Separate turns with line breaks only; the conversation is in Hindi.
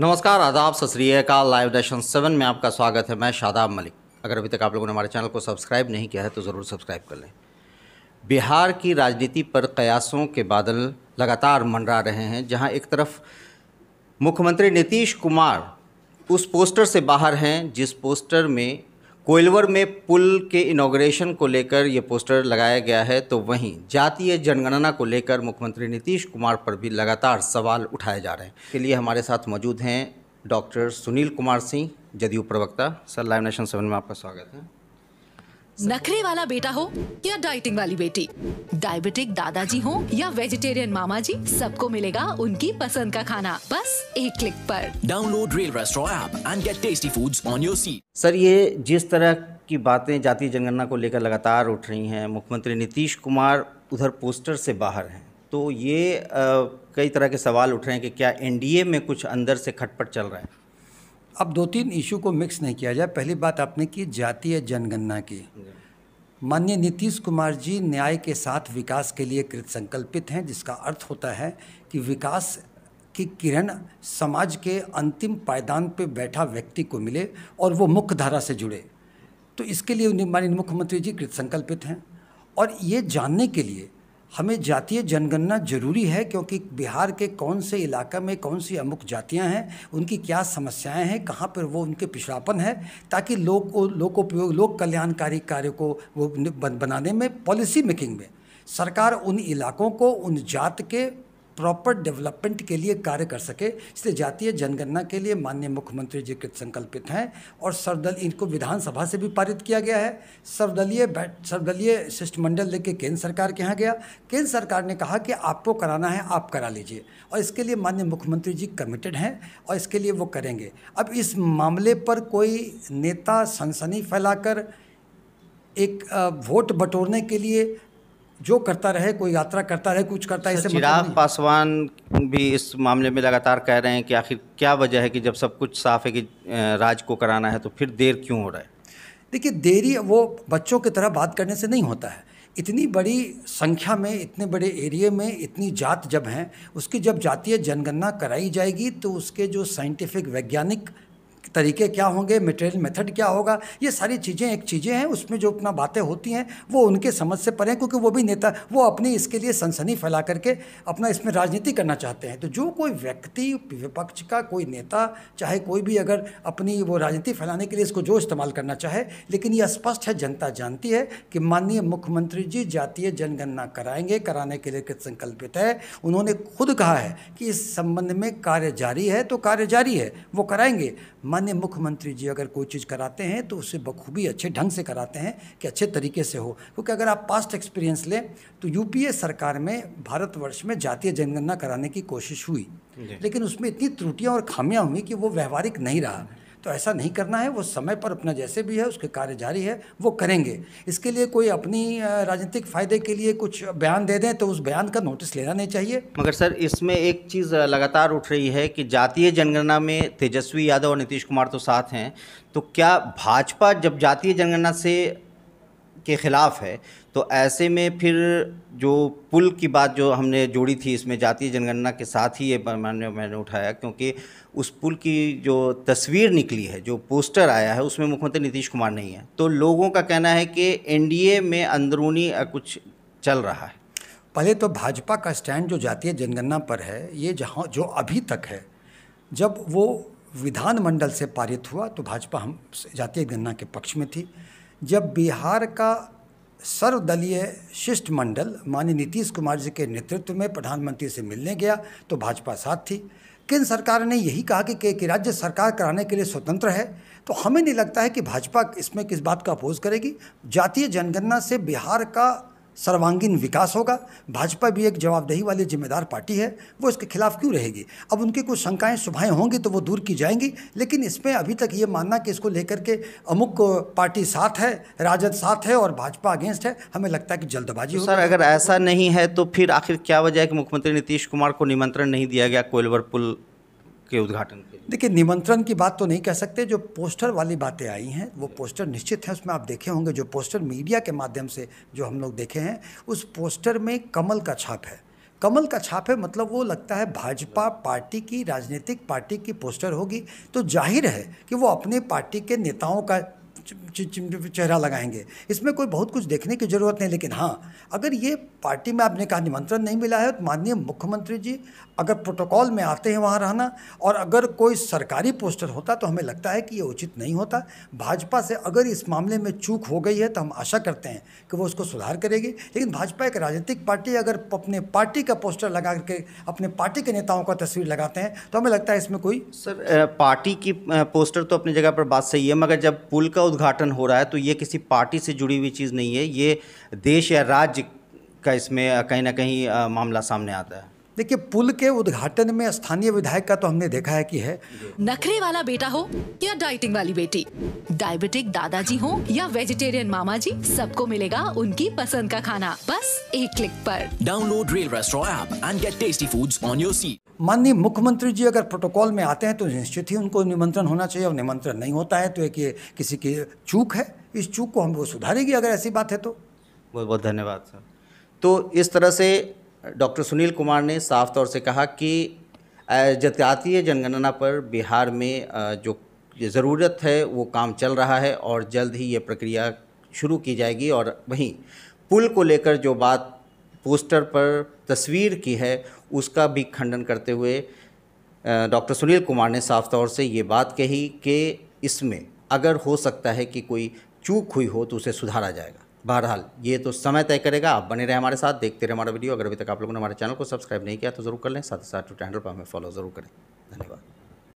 नमस्कार आदाब सत श्रीकाल लाइव नेशन सेवन में आपका स्वागत है मैं शादाब मलिक अगर अभी तक आप लोगों ने हमारे चैनल को सब्सक्राइब नहीं किया है तो ज़रूर सब्सक्राइब कर लें बिहार की राजनीति पर कयासों के बादल लगातार मंडरा रहे हैं जहां एक तरफ मुख्यमंत्री नीतीश कुमार उस पोस्टर से बाहर हैं जिस पोस्टर में कोयलवर में पुल के इनाग्रेशन को लेकर ये पोस्टर लगाया गया है तो वहीं जातीय जनगणना को लेकर मुख्यमंत्री नीतीश कुमार पर भी लगातार सवाल उठाए जा रहे हैं इसके लिए हमारे साथ मौजूद हैं डॉक्टर सुनील कुमार सिंह जदयू प्रवक्ता सर लाइव नेशन सेवन में आपका स्वागत है नखरे वाला बेटा हो या डाइटिंग वाली बेटी डायबिटिक दादाजी हो या वेजिटेरियन मामा जी सबको मिलेगा उनकी पसंद का खाना बस एक क्लिक पर download rail restaurant app and get tasty foods on your seat sir ये जिस तरह की बातें जातीय जनगणना को लेकर लगातार उठ रही हैं मुख्यमंत्री नीतीश कुमार उधर पोस्टर से बाहर हैं तो ये आ, कई तरह के सवाल उठ रहे हैं कि क्या एनडीए में कुछ अंदर से खटपट चल रहा है
अब दो तीन इशू को मिक्स नहीं किया जाए पहली बात आपने की जातीय जनगणना की माननीय नीतीश कुमार जी न्याय के साथ विकास के लिए कृतसंकल्पित हैं जिसका अर्थ होता है कि विकास की किरण समाज के अंतिम पायदान पर बैठा व्यक्ति को मिले और वो मुख्य धारा से जुड़े तो इसके लिए माननीय मुख्यमंत्री जी कृतसंकल्पित हैं और ये जानने के लिए हमें जातीय जनगणना जरूरी है क्योंकि बिहार के कौन से इलाका में कौन सी अमुक जातियां हैं उनकी क्या समस्याएं हैं कहाँ पर वो उनके पिछड़ापन है ताकि लोग को लोकोपयोग लोक कल्याणकारी कार्य को वो बनाने में पॉलिसी मेकिंग में सरकार उन इलाकों को उन जात के प्रॉपर डेवलपमेंट के लिए कार्य कर सके इसलिए जातीय जनगणना के लिए माननीय मुख्यमंत्री जी कृत संकल्पित हैं और सर्वदल इनको विधानसभा से भी पारित किया गया है सर्वदलीय सर्वदलीय शिष्टमंडल लेके केंद्र सरकार के यहाँ गया केंद्र सरकार ने कहा कि आपको कराना है आप करा लीजिए और इसके लिए माननीय मुख्यमंत्री जी कमिटेड हैं और इसके लिए वो करेंगे अब इस मामले पर कोई नेता सनसनी फैलाकर एक वोट बटोरने के लिए जो करता रहे कोई यात्रा करता रहे कुछ करता है इससे मतलब चिराग
पासवान भी इस मामले में लगातार कह रहे हैं कि आखिर क्या वजह है कि जब सब कुछ साफ है कि राज को कराना है तो फिर देर क्यों हो रहा है
देखिए देरी वो बच्चों की तरह बात करने से नहीं होता है इतनी बड़ी संख्या में इतने बड़े एरिए में इतनी जात जब हैं उसकी जब जातीय जनगणना कराई जाएगी तो उसके जो साइंटिफिक वैज्ञानिक तरीके क्या होंगे मटेरियल मेथड क्या होगा ये सारी चीज़ें एक चीज़ें हैं उसमें जो अपना बातें होती हैं वो उनके समझ से परे हैं क्योंकि वो भी नेता वो अपनी इसके लिए सनसनी फैला करके अपना इसमें राजनीति करना चाहते हैं तो जो कोई व्यक्ति विपक्ष का कोई नेता चाहे कोई भी अगर अपनी वो राजनीति फैलाने के लिए इसको जो इस्तेमाल करना चाहे लेकिन ये स्पष्ट है जनता जानती है कि माननीय मुख्यमंत्री जी जातीय जनगणना कराएंगे कराने के लिए कृत संकल्पित है उन्होंने खुद कहा है कि इस संबंध में कार्य जारी है तो कार्य जारी है वो कराएंगे माननीय मुख्यमंत्री जी अगर कोई चीज़ कराते हैं तो उसे बखूबी अच्छे ढंग से कराते हैं कि अच्छे तरीके से हो क्योंकि अगर आप पास्ट एक्सपीरियंस लें तो यूपीए सरकार में भारतवर्ष में जातीय जनगणना कराने की कोशिश हुई लेकिन उसमें इतनी त्रुटियाँ और खामियाँ हुई कि वो व्यवहारिक नहीं रहा तो ऐसा नहीं करना है वो समय पर अपना जैसे भी है उसके कार्य जारी है वो करेंगे इसके लिए कोई अपनी राजनीतिक फ़ायदे के लिए कुछ बयान दे दें तो उस बयान का नोटिस लेना नहीं चाहिए
मगर सर इसमें एक चीज़ लगातार उठ रही है कि जातीय जनगणना में तेजस्वी यादव और नीतीश कुमार तो साथ हैं तो क्या भाजपा जब जातीय जनगणना से के ख़िलाफ़ है तो ऐसे में फिर जो पुल की बात जो हमने जोड़ी थी इसमें जातीय जनगणना के साथ ही ये मैंने मैंने उठाया क्योंकि उस पुल की जो तस्वीर निकली है जो पोस्टर आया है उसमें मुख्यमंत्री नीतीश कुमार नहीं है तो लोगों का कहना है कि एनडीए में अंदरूनी कुछ चल रहा है पहले तो भाजपा का स्टैंड जो जातीय जनगणना पर है ये जहाँ जो अभी तक है
जब वो विधानमंडल से पारित हुआ तो भाजपा हम जातीय गणना के पक्ष में थी जब बिहार का सर्वदलीय शिष्टमंडल माननीय नीतीश कुमार जी के नेतृत्व में प्रधानमंत्री से मिलने गया तो भाजपा साथ थी केंद्र सरकार ने यही कहा कि, कि राज्य सरकार कराने के लिए स्वतंत्र है तो हमें नहीं लगता है कि भाजपा इसमें किस बात का अपोज करेगी जातीय जनगणना से बिहार का सर्वांगीण विकास होगा भाजपा भी एक जवाबदेही वाली जिम्मेदार पार्टी है वो इसके खिलाफ क्यों रहेगी अब उनकी कुछ शंकाएं सुभाएं होंगी तो वो दूर की जाएंगी लेकिन इसमें अभी तक ये मानना कि इसको लेकर के अमुक पार्टी साथ है राजद साथ है और भाजपा अगेंस्ट है हमें लगता है कि जल्दबाजी तो हो सर
अगर ऐसा नहीं है तो फिर आखिर क्या वजह है कि मुख्यमंत्री नीतीश कुमार को निमंत्रण नहीं दिया गया कोयलवर पुल के उद्घाटन
देखिए निमंत्रण की बात तो नहीं कह सकते जो पोस्टर वाली बातें आई हैं वो पोस्टर निश्चित हैं उसमें आप देखे होंगे जो पोस्टर मीडिया के माध्यम से जो हम लोग देखे हैं उस पोस्टर में कमल का छाप है कमल का छाप है मतलब वो लगता है भाजपा पार्टी की राजनीतिक पार्टी की पोस्टर होगी तो जाहिर है कि वो अपने पार्टी के नेताओं का चेहरा लगाएंगे इसमें कोई बहुत कुछ देखने की ज़रूरत नहीं लेकिन हाँ अगर ये पार्टी में आपने कहा निमंत्रण नहीं मिला है तो माननीय मुख्यमंत्री जी अगर प्रोटोकॉल में आते हैं वहाँ रहना और अगर कोई सरकारी पोस्टर होता तो हमें लगता है कि ये उचित नहीं होता भाजपा से अगर इस मामले में चूक हो गई है तो हम आशा करते हैं कि वो उसको सुधार करेगी लेकिन भाजपा एक राजनीतिक पार्टी अगर अपने पार्टी का पोस्टर लगा के अपने पार्टी के नेताओं का तस्वीर लगाते हैं तो हमें लगता है इसमें कोई सर
पार्टी की पोस्टर तो अपनी जगह पर बात सही है मगर जब पुल का उद्घाटन गठन हो रहा है तो ये किसी पार्टी से जुड़ी हुई चीज़ नहीं है ये देश या राज्य का इसमें कहीं ना कहीं मामला सामने आता है
देखिए पुल के उद्घाटन में स्थानीय विधायक का तो हमने देखा है कि है
नखरे वाला बेटा हो या डाइटिंग वाली बेटी डायबिटिक दादाजी हो या वेजिटेरियन मामा जी सबको मिलेगा उनकी पसंद का खाना बस एक क्लिक पर download rail restaurant and get tasty foods on your seat
माननीय मुख्यमंत्री जी अगर प्रोटोकॉल में आते हैं तो निश्चित ही उनको निमंत्रण होना चाहिए और निमंत्रण नहीं होता है तो एक ये किसी की चूक है इस चूक को हम वो सुधारेगी अगर ऐसी बात है तो
बहुत बहुत धन्यवाद सर तो इस तरह से डॉक्टर सुनील कुमार ने साफ तौर से कहा कि जतियातीय जनगणना पर बिहार में जो ज़रूरत है वो काम चल रहा है और जल्द ही ये प्रक्रिया शुरू की जाएगी और वहीं पुल को लेकर जो बात पोस्टर पर तस्वीर की है उसका भी खंडन करते हुए डॉक्टर सुनील कुमार ने साफ तौर से ये बात कही कि इसमें अगर हो सकता है कि कोई चूक हुई हो तो उसे सुधारा जाएगा बहरहाल ये तो समय तय करेगा आप बने रहे हमारे साथ देखते रहे हमारा वीडियो अगर अभी तक आप लोगों ने हमारे चैनल को सब्सक्राइब नहीं किया तो ज़रूर कर लें साथ ही साथ ट्विटर हैंडल पर हमें फॉलो ज़रूर करें धन्यवाद